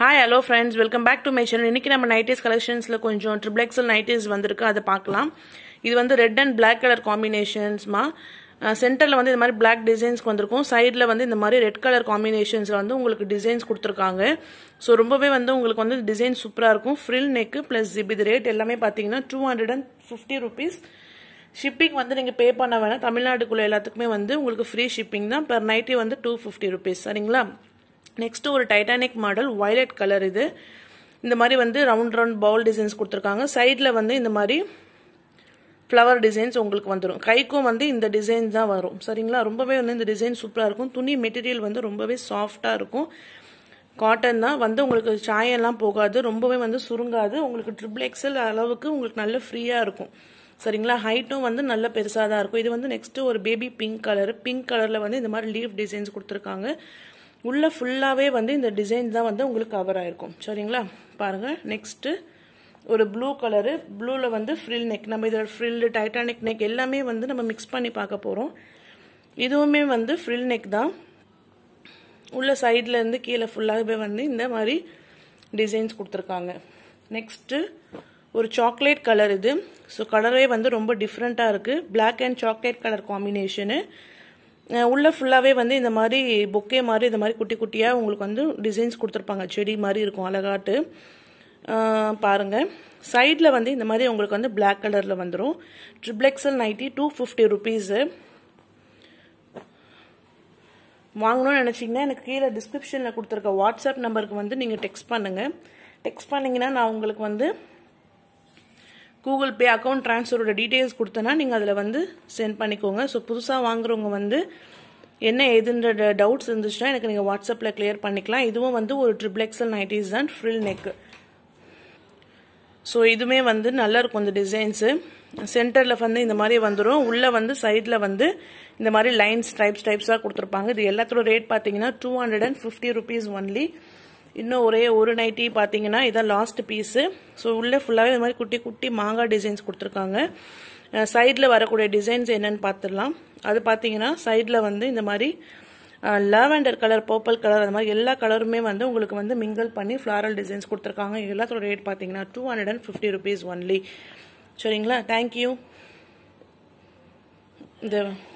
hi hello friends welcome back to my channel இன்றைக்கி நம்ம nighties கலெக்ஷன்ஸில் கொஞ்சம் எக்ஸல் நைட்டிஸ் வந்திருக்கு அதை பார்க்கலாம் இது வந்து ரெட் அண்ட் பிளாக் கலர் காம்பினேஷன்ஸ்மா சென்டரில் வந்து இந்த மாதிரி பிளாக் டிசைன்ஸ்க்கு வந்திருக்கும் சைடில் வந்து இந்த மாதிரி ரெட் கலர் காம்பினேஷன்ஸில் வந்து உங்களுக்கு டிசைன்ஸ் கொடுத்துருக்காங்க ஸோ ரொம்பவே வந்து உங்களுக்கு வந்து டிசைன் சூப்பராக இருக்கும் ஃப்ரில் நெக்கு ப்ளஸ் ஜிபி இது ரேட் எல்லாமே பார்த்தீங்கன்னா two hundred and fifty rupees shipping வந்து நீங்கள் பே பண்ண வேணாம் தமிழ்நாட்டுக்குள்ளே எல்லாத்துக்குமே வந்து உங்களுக்கு ஃப்ரீ ஷிப்பிங் தான் பெர் நைட்டே வந்து டூ ஃபிஃப்டி ருபீஸ் சரிங்களா நெக்ஸ்ட்டு ஒரு டைட்டானிக் மாடல் வயலட் கலர் இது இந்த மாதிரி வந்து ரவுண்ட் ரவுண்ட் பவுல் டிசைன்ஸ் கொடுத்துருக்காங்க சைடில் வந்து இந்த மாதிரி ஃப்ளவர் டிசைன்ஸ் உங்களுக்கு வந்துடும் கைக்கும் வந்து இந்த டிசைன்ஸ் தான் வரும் சரிங்களா ரொம்பவே வந்து இந்த டிசைன் சூப்பராக இருக்கும் துணி மெட்டீரியல் வந்து ரொம்பவே சாஃப்டாக இருக்கும் காட்டன் தான் வந்து உங்களுக்கு சாயெல்லாம் போகாது ரொம்பவே வந்து சுருங்காது உங்களுக்கு ட்ரிபிள் எக்ஸல் அளவுக்கு உங்களுக்கு நல்ல ஃப்ரீயாக இருக்கும் சரிங்களா ஹைட்டும் வந்து நல்ல பெருசாக தான் இருக்கும் இது வந்து நெக்ஸ்ட்டு ஒரு பேபி பிங்க் கலர் பிங்க் கலரில் வந்து இந்த மாதிரி லீஃப் டிசைன்ஸ் கொடுத்துருக்காங்க உள்ளே ஃபுல்லாகவே வந்து இந்த டிசைன் தான் வந்து உங்களுக்கு கவர் ஆகிருக்கும் சரிங்களா பாருங்கள் நெக்ஸ்ட்டு ஒரு ப்ளூ கலரு ப்ளூவில் வந்து ஃப்ரில் நெக் நம்ம இதோட ஃப்ரில் டைட்டானிக் நெக் எல்லாமே வந்து நம்ம மிக்ஸ் பண்ணி பார்க்க போகிறோம் இதுவுமே வந்து ஃப்ரில் நெக் தான் உள்ள சைட்லேருந்து கீழே ஃபுல்லாகவே வந்து இந்த மாதிரி டிசைன்ஸ் கொடுத்துருக்காங்க நெக்ஸ்ட்டு ஒரு சாக்லேட் கலர் இது ஸோ கலரே வந்து ரொம்ப டிஃப்ரெண்ட்டாக இருக்குது black and chocolate colour combination உள்ளே ஃபுல்லாகவே வந்து இந்த மாதிரி பொக்கே மாதிரி இந்த மாதிரி குட்டி குட்டியாக உங்களுக்கு வந்து டிசைன்ஸ் கொடுத்துருப்பாங்க செடி மாதிரி இருக்கும் அழகாட்டு பாருங்கள் சைடில் வந்து இந்த மாதிரி உங்களுக்கு வந்து பிளாக் கலரில் வந்துடும் triple XL nighty two fifty rupees வாங்கணும்னு நினச்சிங்கன்னா எனக்கு கீழே டிஸ்கிரிப்ஷனில் கொடுத்துருக்க வாட்ஸ்அப் நம்பருக்கு வந்து நீங்கள் டெக்ஸ்ட் பண்ணுங்கள் டெக்ஸ்ட் பண்ணிங்கன்னா நான் உங்களுக்கு வந்து கூகுள் பே அக்கௌண்ட் ட்ரான்ஸ்ஃபரோட டீட்டெயில்ஸ் கொடுத்தனா நீங்கள் அதில் வந்து சென்ட் பண்ணிக்கோங்க ஸோ புதுசாக வாங்குறவங்க வந்து என்ன எதுன்ற டவுட்ஸ் இருந்துச்சுன்னா எனக்கு நீங்கள் வாட்ஸ்அப்பில் கிளியர் பண்ணிக்கலாம் இதுவும் வந்து ஒரு ட்ரிபிள் எக்ஸல் நைட்டிஸ் தான் ஃப்ரில் நெக்கு ஸோ இதுவுமே வந்து நல்லா இருக்கும் இந்த டிசைன்ஸு சென்டரில் வந்து இந்த மாதிரி வந்துடும் உள்ளே வந்து சைடில் வந்து இந்த மாதிரி லைன்ஸ் டைப்ஸ் டைப்ஸாக கொடுத்துருப்பாங்க இது எல்லாத்தோட ரேட் பார்த்தீங்கன்னா two hundred and fifty rupees only இன்னும் ஒரே ஒரு நைட்டி பார்த்தீங்கன்னா இதான் லாஸ்ட் பீஸு ஸோ உள்ளே ஃபுல்லாகவே இது மாதிரி குட்டி குட்டி மாங்காய் டிசைன்ஸ் கொடுத்துருக்காங்க சைடில் வரக்கூடிய டிசைன்ஸ் என்னென்னு பார்த்துடலாம் அது பார்த்தீங்கன்னா சைடில் வந்து இந்த மாதிரி லாவெண்டர் கலர் பர்பிள் கலர் அந்த மாதிரி எல்லா கலருமே வந்து உங்களுக்கு வந்து மிங்கிள் பண்ணி ஃப்ளாரல் டிசைன்ஸ் கொடுத்துருக்காங்க எல்லாத்தோட ரேட் பார்த்தீங்கன்னா two hundred and fifty rupees only சரிங்களா தேங்க்யூ இந்த